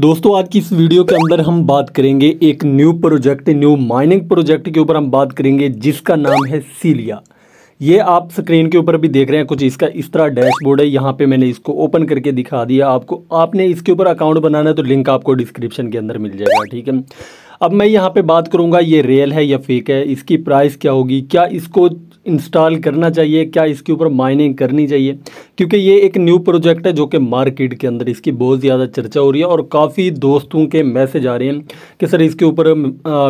दोस्तों आज की इस वीडियो के अंदर हम बात करेंगे एक new project new mining project के ऊपर हम बात करेंगे जिसका नाम है सीलिया ये आप स्क्रीन के ऊपर भी देख रहे हैं कुछ इसका इस तरह डैशबोर्ड है यहाँ पे मैंने इसको ओपन करके दिखा दिया आपको आपने इसके ऊपर अकाउंट बनाना है तो लिंक आपको डिस्क्रिप्शन के अंदर मिल जाएगा ठीक है अब मैं यहाँ पे बात करूँगा ये रियल है या फेक है इसकी प्राइस क्या होगी क्या इसको इंस्टॉल करना चाहिए क्या इसके ऊपर माइनिंग करनी चाहिए क्योंकि ये एक न्यू प्रोजेक्ट है जो कि मार्केट के अंदर इसकी बहुत ज़्यादा चर्चा हो रही है और काफ़ी दोस्तों के मैसेज आ रहे हैं कि सर इसके ऊपर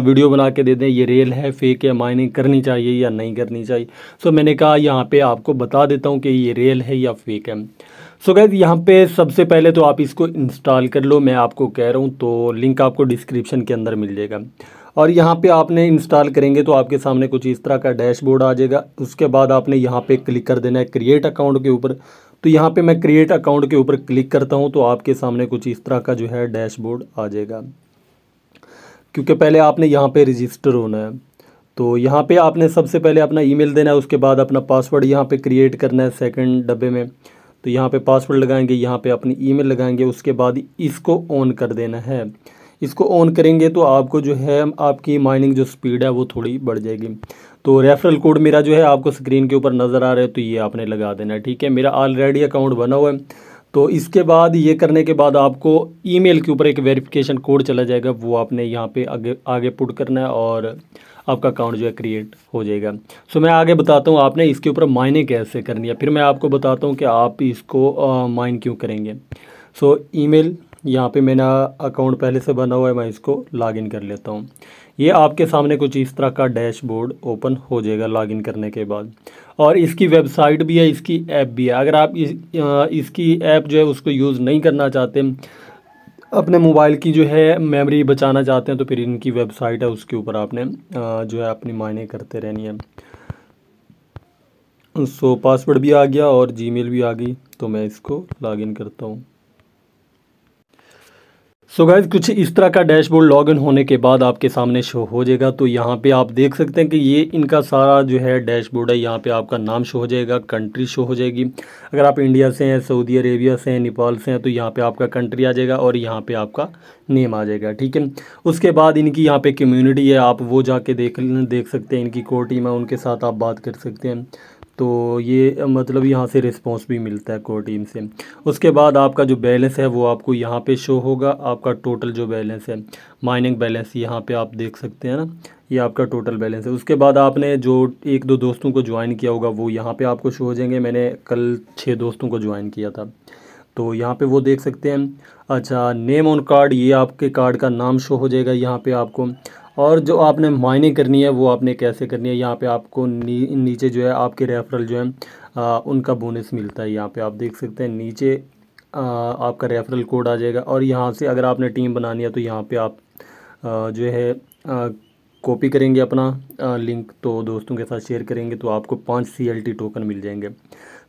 वीडियो बना के दे दें ये रेल है फेक है माइनिंग करनी चाहिए या नहीं करनी चाहिए सो मैंने कहा यहाँ पर आपको बता देता हूँ कि ये रेल है या फेक है सो गैस यहाँ पे सबसे पहले तो आप इसको इंस्टॉल कर लो मैं आपको कह रहा हूँ तो लिंक आपको डिस्क्रिप्शन के अंदर मिल जाएगा और यहाँ पे आपने इंस्टॉल करेंगे तो आपके सामने कुछ इस तरह का डैशबोर्ड आ जाएगा उसके बाद आपने यहाँ पे क्लिक कर देना है क्रिएट अकाउंट के ऊपर तो यहाँ पे मैं क्रिएट अकाउंट के ऊपर क्लिक करता हूँ तो आपके सामने कुछ इस तरह का जो है डैशबोर्ड आ जाएगा क्योंकि पहले आपने यहाँ पर रजिस्टर होना है तो यहाँ पर आपने सबसे पहले अपना ई देना है उसके बाद अपना पासवर्ड यहाँ पर क्रिएट करना है सेकेंड डब्बे में तो यहाँ पे पासवर्ड लगाएंगे यहाँ पे अपनी ईमेल लगाएंगे उसके बाद इसको ऑन कर देना है इसको ऑन करेंगे तो आपको जो है आपकी माइनिंग जो स्पीड है वो थोड़ी बढ़ जाएगी तो रेफरल कोड मेरा जो है आपको स्क्रीन के ऊपर नज़र आ रहा है तो ये आपने लगा देना है ठीक है मेरा ऑलरेडी अकाउंट बना हुआ है तो इसके बाद ये करने के बाद आपको ईमेल के ऊपर एक वेरिफिकेशन कोड चला जाएगा वो आपने यहाँ पे आगे आगे पुट करना है और आपका अकाउंट जो है क्रिएट हो जाएगा सो मैं आगे बताता हूँ आपने इसके ऊपर माइनिंग कैसे करनी है फिर मैं आपको बताता हूँ कि आप इसको माइन क्यों करेंगे सो ईमेल यहाँ पे मेरा अकाउंट पहले से बना हुआ है मैं इसको लॉगिन कर लेता हूँ ये आपके सामने कुछ इस तरह का डैशबोर्ड ओपन हो जाएगा लॉगिन करने के बाद और इसकी वेबसाइट भी है इसकी ऐप भी है अगर आप इस, इसकी ऐप जो है उसको यूज़ नहीं करना चाहते अपने मोबाइल की जो है मेमोरी बचाना चाहते हैं तो फिर इनकी वेबसाइट है उसके ऊपर आपने जो है अपनी मायने करते रहनी है सो पासवर्ड भी आ गया और जीमेल भी आ गई तो मैं इसको लॉगिन करता हूँ सो so गाइज कुछ इस तरह का डैशबोर्ड लॉगिन होने के बाद आपके सामने शो हो जाएगा तो यहाँ पे आप देख सकते हैं कि ये इनका सारा जो है डैशबोर्ड है यहाँ पे आपका नाम शो हो जाएगा कंट्री शो हो जाएगी अगर आप इंडिया से हैं सऊदी अरेबिया से हैं नेपाल से हैं तो यहाँ पे आपका कंट्री आ जाएगा और यहाँ पे आपका नेम आ जाएगा ठीक है उसके बाद इनकी यहाँ पर कम्यूनिटी है आप वो जाके देख देख सकते हैं इनकी कोर टीम है उनके साथ आप बात कर सकते हैं तो ये मतलब यहाँ से रिस्पॉन्स भी मिलता है कोर टीम से उसके बाद आपका जो बैलेंस है वो आपको यहाँ पे शो होगा आपका टोटल जो बैलेंस है माइनिंग बैलेंस यहाँ पे आप देख सकते हैं ना ये आपका टोटल बैलेंस है उसके बाद आपने जो एक दो दोस्तों को ज्वाइन किया होगा वो यहाँ पर आपको शो हो जाएंगे मैंने कल छः दोस्तों को ज्वाइन किया था तो यहाँ पे वो देख सकते हैं अच्छा नेम ऑन कार्ड ये आपके कार्ड का नाम शो हो जाएगा यहाँ पे आपको और जो आपने माइनिंग करनी है वो आपने कैसे करनी है यहाँ पे आपको नी, नीचे जो है आपके रेफरल जो है आ, उनका बोनस मिलता है यहाँ पे आप देख सकते हैं नीचे आ, आपका रेफरल कोड आ जाएगा और यहाँ से अगर आपने टीम बनानी है तो यहाँ पे आप आ, जो है कॉपी करेंगे अपना लिंक तो दोस्तों के साथ शेयर करेंगे तो आपको पाँच सी टोकन मिल जाएंगे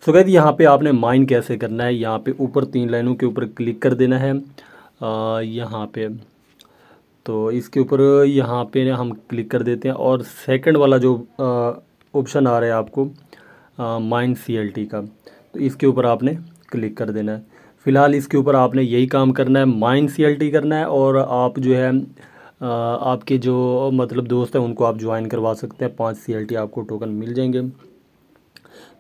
सो कहते यहाँ पर आपने माइन कैसे करना है यहाँ पर ऊपर तीन लाइनों के ऊपर क्लिक कर देना है यहाँ पर तो इसके ऊपर यहाँ पे हम क्लिक कर देते हैं और सेकंड वाला जो ऑप्शन आ रहा है आपको माइंड सी का तो इसके ऊपर आपने क्लिक कर देना है फ़िलहाल इसके ऊपर आपने यही काम करना है माइंड सी करना है और आप जो है आ, आपके जो मतलब दोस्त हैं उनको आप ज्वाइन करवा सकते हैं पाँच सी आपको टोकन मिल जाएंगे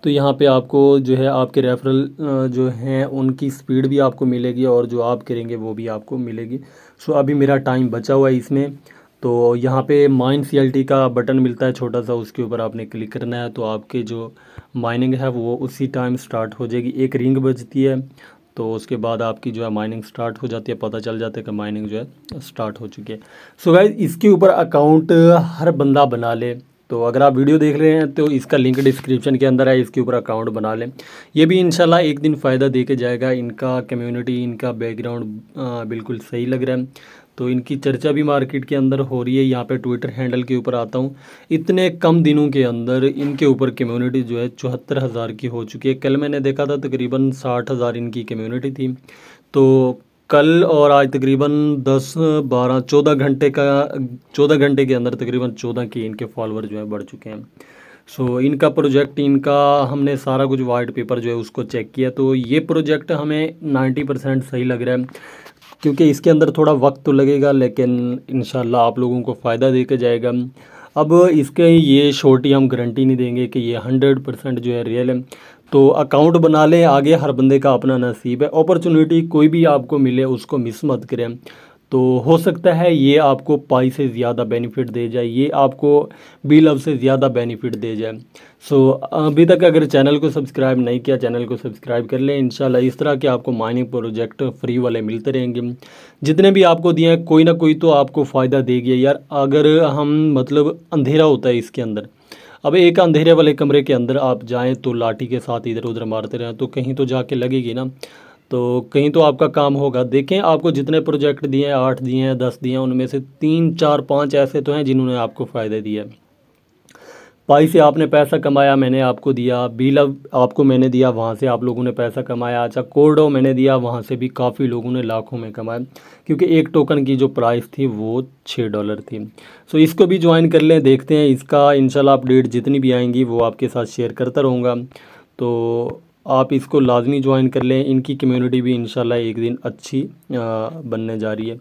तो यहाँ पे आपको जो है आपके रेफरल जो हैं उनकी स्पीड भी आपको मिलेगी और जो आप करेंगे वो भी आपको मिलेगी सो अभी मेरा टाइम बचा हुआ है इसमें तो यहाँ पे माइन सी का बटन मिलता है छोटा सा उसके ऊपर आपने क्लिक करना है तो आपके जो माइनिंग है वो उसी टाइम स्टार्ट हो जाएगी एक रिंग बजती है तो उसके बाद आपकी जो है माइनिंग स्टार्ट हो जाती है पता चल जाता है कि माइनिंग जो है स्टार्ट हो चुकी है सो so गाइज इसके ऊपर अकाउंट हर बंदा बना ले तो अगर आप वीडियो देख रहे हैं तो इसका लिंक डिस्क्रिप्शन के अंदर है इसके ऊपर अकाउंट बना लें ये भी इंशाल्लाह एक दिन फ़ायदा दे के जाएगा इनका कम्युनिटी इनका बैकग्राउंड बिल्कुल सही लग रहा है तो इनकी चर्चा भी मार्केट के अंदर हो रही है यहाँ पे ट्विटर हैंडल के ऊपर आता हूँ इतने कम दिनों के अंदर इनके ऊपर कम्युनिटी जो है चौहत्तर हज़ार की हो चुकी है कल मैंने देखा था तकरीबन साठ हज़ार इनकी कम्युनिटी थी तो कल और आज तकरीबन 10, 12, 14 घंटे का 14 घंटे के अंदर तकरीबन 14 के इनके फॉलोअर जो है बढ़ चुके हैं सो so, इनका प्रोजेक्ट इनका हमने सारा कुछ वाइट पेपर जो है उसको चेक किया तो ये प्रोजेक्ट हमें 90 परसेंट सही लग रहा है क्योंकि इसके अंदर थोड़ा वक्त तो लगेगा लेकिन इन आप लोगों को फ़ायदा दे जाएगा अब इसके ये शोटी हम गारंटी नहीं देंगे कि ये हंड्रेड परसेंट जो है रियल है तो अकाउंट बना लें आगे हर बंदे का अपना नसीब है अपॉर्चुनिटी कोई भी आपको मिले उसको मिस मत करें तो हो सकता है ये आपको पाई से ज़्यादा बेनिफिट दे जाए ये आपको बी लव से ज़्यादा बेनिफिट दे जाए सो so, अभी तक अगर चैनल को सब्सक्राइब नहीं किया चैनल को सब्सक्राइब कर लें इंशाल्लाह इस तरह के आपको माइनिंग प्रोजेक्ट फ्री वाले मिलते रहेंगे जितने भी आपको दिए हैं कोई ना कोई तो आपको फ़ायदा देगी यार अगर हम मतलब अंधेरा होता है इसके अंदर अब एक अंधेरे वाले कमरे के अंदर आप जाएँ तो लाठी के साथ इधर उधर मारते रहें तो कहीं तो जाके लगेगी ना तो कहीं तो आपका काम होगा देखें आपको जितने प्रोजेक्ट दिए हैं आठ दिए हैं दस दिए हैं उनमें से तीन चार पाँच ऐसे तो हैं जिन्होंने आपको फ़ायदे दिए हैं पाई से आपने पैसा कमाया मैंने आपको दिया बीलव आपको मैंने दिया वहाँ से आप लोगों ने पैसा कमाया अच्छा कोडो मैंने दिया वहाँ से भी काफ़ी लोगों ने लाखों में कमाया क्योंकि एक टोकन की जो प्राइस थी वो छः डॉलर थी सो इसको भी ज्वाइन कर लें देखते हैं इसका इनशाला अपडेट जितनी भी आएंगी वो आपके साथ शेयर करता रहूँगा तो आप इसको लाजमी ज्वाइन कर लें इनकी कम्यूनिटी भी इन एक दिन अच्छी बनने जा रही है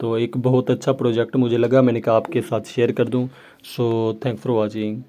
तो एक बहुत अच्छा प्रोजेक्ट मुझे लगा मैंने कहा आपके साथ शेयर कर दूं सो थैंक्स फॉर वाचिंग